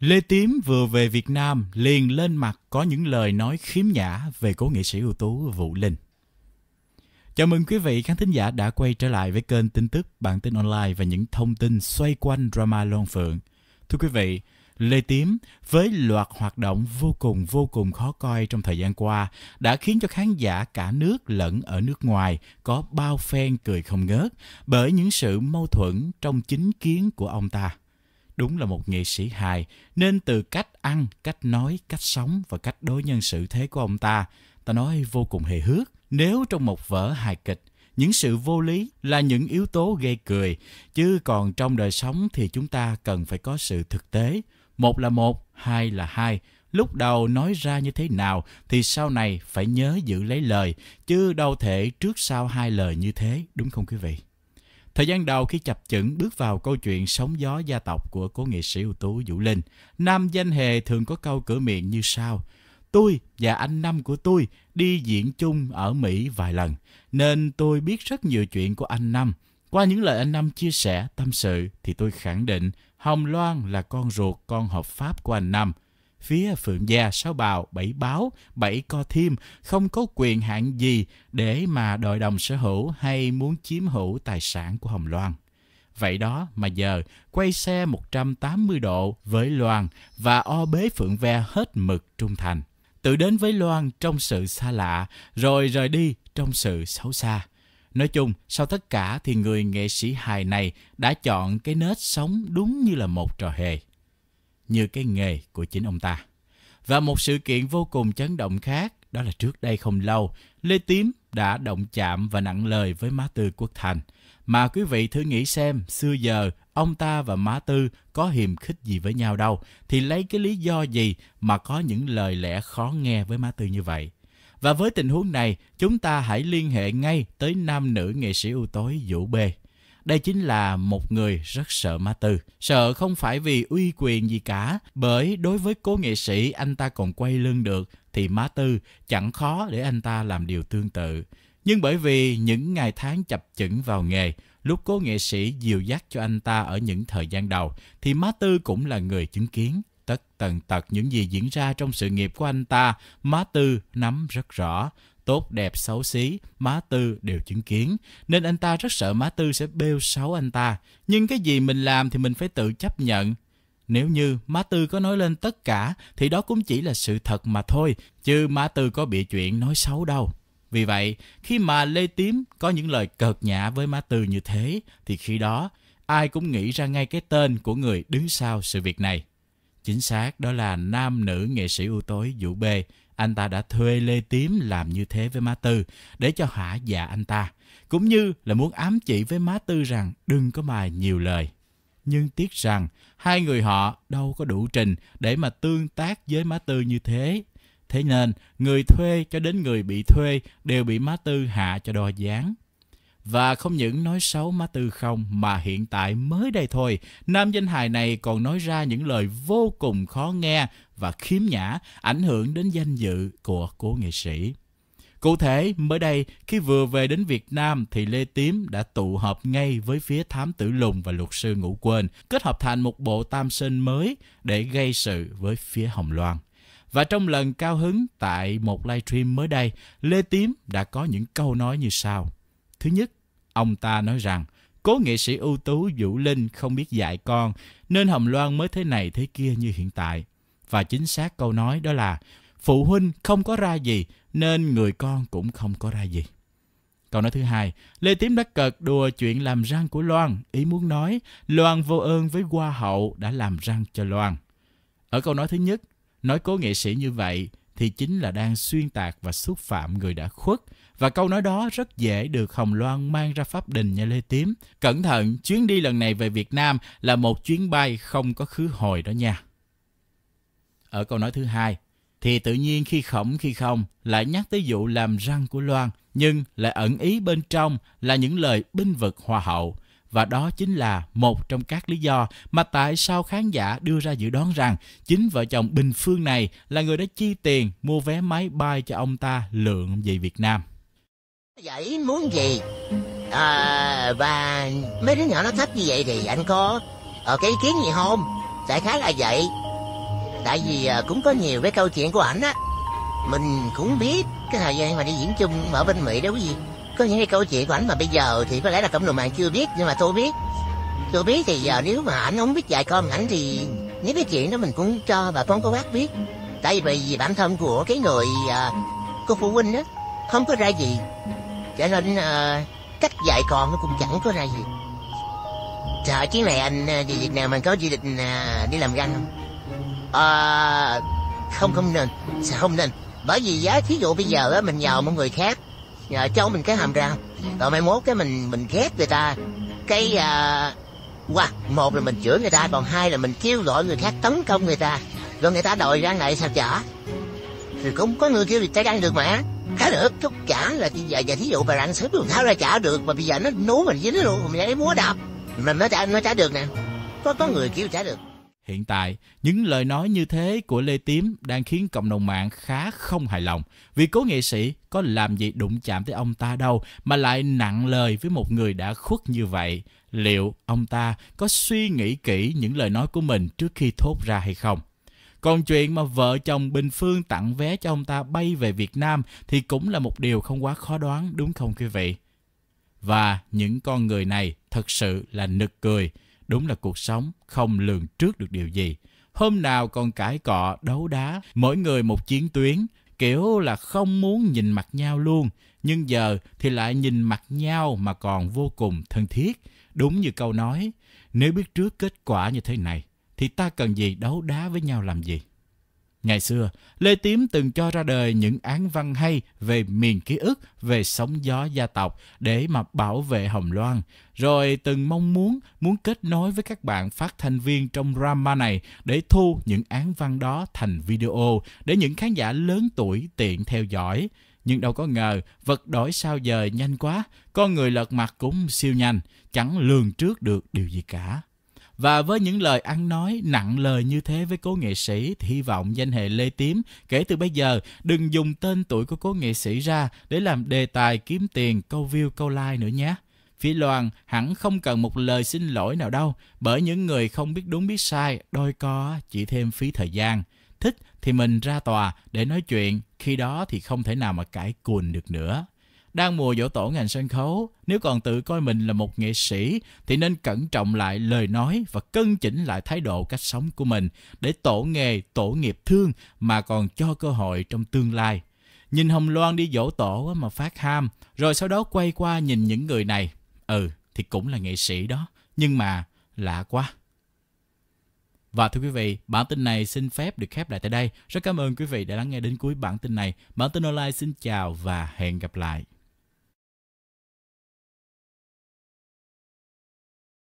Lê Tím vừa về Việt Nam liền lên mặt có những lời nói khiếm nhã về cố nghệ sĩ ưu tú Vũ Linh. Chào mừng quý vị khán thính giả đã quay trở lại với kênh tin tức bản tin online và những thông tin xoay quanh drama Loan Phượng. Thưa quý vị, Lê Tím với loạt hoạt động vô cùng vô cùng khó coi trong thời gian qua đã khiến cho khán giả cả nước lẫn ở nước ngoài có bao phen cười không ngớt bởi những sự mâu thuẫn trong chính kiến của ông ta đúng là một nghệ sĩ hài nên từ cách ăn cách nói cách sống và cách đối nhân xử thế của ông ta ta nói vô cùng hề hước nếu trong một vở hài kịch những sự vô lý là những yếu tố gây cười chứ còn trong đời sống thì chúng ta cần phải có sự thực tế một là một hai là hai lúc đầu nói ra như thế nào thì sau này phải nhớ giữ lấy lời chứ đâu thể trước sau hai lời như thế đúng không quý vị Thời gian đầu khi chập chững bước vào câu chuyện sóng gió gia tộc của cố nghệ sĩ ưu tú Vũ Linh, nam danh hề thường có câu cửa miệng như sau. Tôi và anh năm của tôi đi diễn chung ở Mỹ vài lần, nên tôi biết rất nhiều chuyện của anh năm. Qua những lời anh Năm chia sẻ, tâm sự thì tôi khẳng định Hồng Loan là con ruột, con hợp pháp của anh Năm – phía Phượng Gia, Sáu Bào, Bảy Báo, Bảy Co Thiêm không có quyền hạn gì để mà đòi đồng sở hữu hay muốn chiếm hữu tài sản của Hồng Loan. Vậy đó mà giờ quay xe 180 độ với Loan và o bế Phượng Ve hết mực trung thành. Tự đến với Loan trong sự xa lạ rồi rời đi trong sự xấu xa. Nói chung, sau tất cả thì người nghệ sĩ hài này đã chọn cái nết sống đúng như là một trò hề như cái nghề của chính ông ta. Và một sự kiện vô cùng chấn động khác đó là trước đây không lâu, Lê Tím đã động chạm và nặng lời với Má Tư Quốc Thành. Mà quý vị thử nghĩ xem, xưa giờ ông ta và Má Tư có hiềm khích gì với nhau đâu, thì lấy cái lý do gì mà có những lời lẽ khó nghe với Má Tư như vậy. Và với tình huống này, chúng ta hãy liên hệ ngay tới nam nữ nghệ sĩ ưu tối Vũ Bê đây chính là một người rất sợ Ma Tư. Sợ không phải vì uy quyền gì cả, bởi đối với cố nghệ sĩ anh ta còn quay lưng được thì Má Tư chẳng khó để anh ta làm điều tương tự. Nhưng bởi vì những ngày tháng chập chững vào nghề, lúc cố nghệ sĩ dìu dắt cho anh ta ở những thời gian đầu, thì Má Tư cũng là người chứng kiến tất tần tật những gì diễn ra trong sự nghiệp của anh ta, Má Tư nắm rất rõ tốt đẹp xấu xí, má tư đều chứng kiến, nên anh ta rất sợ má tư sẽ bêu xấu anh ta. Nhưng cái gì mình làm thì mình phải tự chấp nhận. Nếu như má tư có nói lên tất cả thì đó cũng chỉ là sự thật mà thôi, chứ má tư có bị chuyện nói xấu đâu. Vì vậy, khi mà Lê Tím có những lời cợt nhã với má tư như thế, thì khi đó ai cũng nghĩ ra ngay cái tên của người đứng sau sự việc này. Chính xác đó là nam nữ nghệ sĩ ưu tối Vũ bê anh ta đã thuê Lê Tím làm như thế với Má Tư để cho hả dạ anh ta, cũng như là muốn ám chỉ với Má Tư rằng đừng có mài nhiều lời. Nhưng tiếc rằng hai người họ đâu có đủ trình để mà tương tác với Má Tư như thế. Thế nên người thuê cho đến người bị thuê đều bị Má Tư hạ cho đo dáng. Và không những nói xấu Má Tư không mà hiện tại mới đây thôi, nam danh hài này còn nói ra những lời vô cùng khó nghe và khiếm nhã ảnh hưởng đến danh dự của cố nghệ sĩ. Cụ thể, mới đây, khi vừa về đến Việt Nam thì Lê Tím đã tụ họp ngay với phía Thám Tử Lùng và luật sư Ngũ Quên, kết hợp thành một bộ tam sinh mới để gây sự với phía Hồng Loan. Và trong lần cao hứng tại một live stream mới đây, Lê Tím đã có những câu nói như sau. Thứ nhất, Ông ta nói rằng, cố nghệ sĩ ưu tú Vũ Linh không biết dạy con, nên Hồng Loan mới thế này thế kia như hiện tại. Và chính xác câu nói đó là, phụ huynh không có ra gì, nên người con cũng không có ra gì. Câu nói thứ hai, Lê Tím đã cợt đùa chuyện làm răng của Loan, ý muốn nói Loan vô ơn với hoa hậu đã làm răng cho Loan. Ở câu nói thứ nhất, nói cố nghệ sĩ như vậy thì chính là đang xuyên tạc và xúc phạm người đã khuất. Và câu nói đó rất dễ được Hồng Loan mang ra pháp đình nha Lê Tím. Cẩn thận, chuyến đi lần này về Việt Nam là một chuyến bay không có khứ hồi đó nha. Ở câu nói thứ hai, thì tự nhiên khi khổng khi không lại nhắc tới vụ làm răng của Loan, nhưng lại ẩn ý bên trong là những lời binh vực hòa hậu và đó chính là một trong các lý do mà tại sao khán giả đưa ra dự đoán rằng chính vợ chồng Bình Phương này là người đã chi tiền mua vé máy bay cho ông ta lượn về Việt Nam. Vậy muốn gì? À, và mấy đứa nhỏ nó thấp như vậy thì anh có ở ờ, cái ý kiến gì không? Đại khá là vậy. Tại vì ờ, cũng có nhiều cái câu chuyện của ảnh á. Mình cũng biết cái thời gian mà đi diễn chung ở bên Mỹ đó quý vị có những cái câu chuyện của ảnh mà bây giờ thì có lẽ là cộng đồng mạng chưa biết nhưng mà tôi biết tôi biết thì giờ nếu mà ảnh không biết dạy con ảnh thì những cái chuyện đó mình cũng cho bà con cô bác biết tại vì vì bản thân của cái người à, cô phụ huynh đó không có ra gì cho nên à, cách dạy con nó cũng chẳng có ra gì sợ chuyến này anh à, về việt nam mình có dự định à, đi làm răng không à, không không nên sẽ không nên bởi vì giá thí dụ bây giờ á, mình nhờ một người khác nhờ cháu mình cái hàm ra dạ. rồi mai mốt cái mình mình ghét người ta cái à, qua wow, một là mình chửi người ta còn hai là mình kêu gọi người khác tấn công người ta rồi người ta đòi ra lại sao trả thì cũng có người kêu thì trái đang được mà khá được tất cả là bây giờ, giờ thí dụ bà rạng xếp đường tháo ra trả được mà bây giờ nó nú mình dính luôn mình lấy múa đập mình nó trả nó trả được nè có có người kêu trả được Hiện tại, những lời nói như thế của Lê Tím đang khiến cộng đồng mạng khá không hài lòng vì cố nghệ sĩ có làm gì đụng chạm tới ông ta đâu mà lại nặng lời với một người đã khuất như vậy. Liệu ông ta có suy nghĩ kỹ những lời nói của mình trước khi thốt ra hay không? Còn chuyện mà vợ chồng Bình Phương tặng vé cho ông ta bay về Việt Nam thì cũng là một điều không quá khó đoán đúng không quý vị? Và những con người này thật sự là nực cười Đúng là cuộc sống không lường trước được điều gì. Hôm nào còn cãi cọ, đấu đá, mỗi người một chiến tuyến, kiểu là không muốn nhìn mặt nhau luôn. Nhưng giờ thì lại nhìn mặt nhau mà còn vô cùng thân thiết. Đúng như câu nói, nếu biết trước kết quả như thế này, thì ta cần gì đấu đá với nhau làm gì? Ngày xưa, Lê Tím từng cho ra đời những án văn hay về miền ký ức, về sóng gió gia tộc để mà bảo vệ Hồng Loan, rồi từng mong muốn muốn kết nối với các bạn phát thanh viên trong drama này để thu những án văn đó thành video để những khán giả lớn tuổi tiện theo dõi. Nhưng đâu có ngờ, vật đổi sao dời nhanh quá, con người lật mặt cũng siêu nhanh, chẳng lường trước được điều gì cả. Và với những lời ăn nói nặng lời như thế với cố nghệ sĩ thì hy vọng danh hệ Lê Tím kể từ bây giờ đừng dùng tên tuổi của cố nghệ sĩ ra để làm đề tài kiếm tiền câu view câu like nữa nhé. phi Loan hẳn không cần một lời xin lỗi nào đâu bởi những người không biết đúng biết sai đôi co chỉ thêm phí thời gian. Thích thì mình ra tòa để nói chuyện khi đó thì không thể nào mà cãi cùn được nữa đang mùa dỗ tổ ngành sân khấu, nếu còn tự coi mình là một nghệ sĩ thì nên cẩn trọng lại lời nói và cân chỉnh lại thái độ cách sống của mình để tổ nghề, tổ nghiệp thương mà còn cho cơ hội trong tương lai. Nhìn Hồng Loan đi dỗ tổ mà phát ham, rồi sau đó quay qua nhìn những người này. Ừ, thì cũng là nghệ sĩ đó, nhưng mà lạ quá. Và thưa quý vị, bản tin này xin phép được khép lại tại đây. Rất cảm ơn quý vị đã lắng nghe đến cuối bản tin này. Bản tin online xin chào và hẹn gặp lại.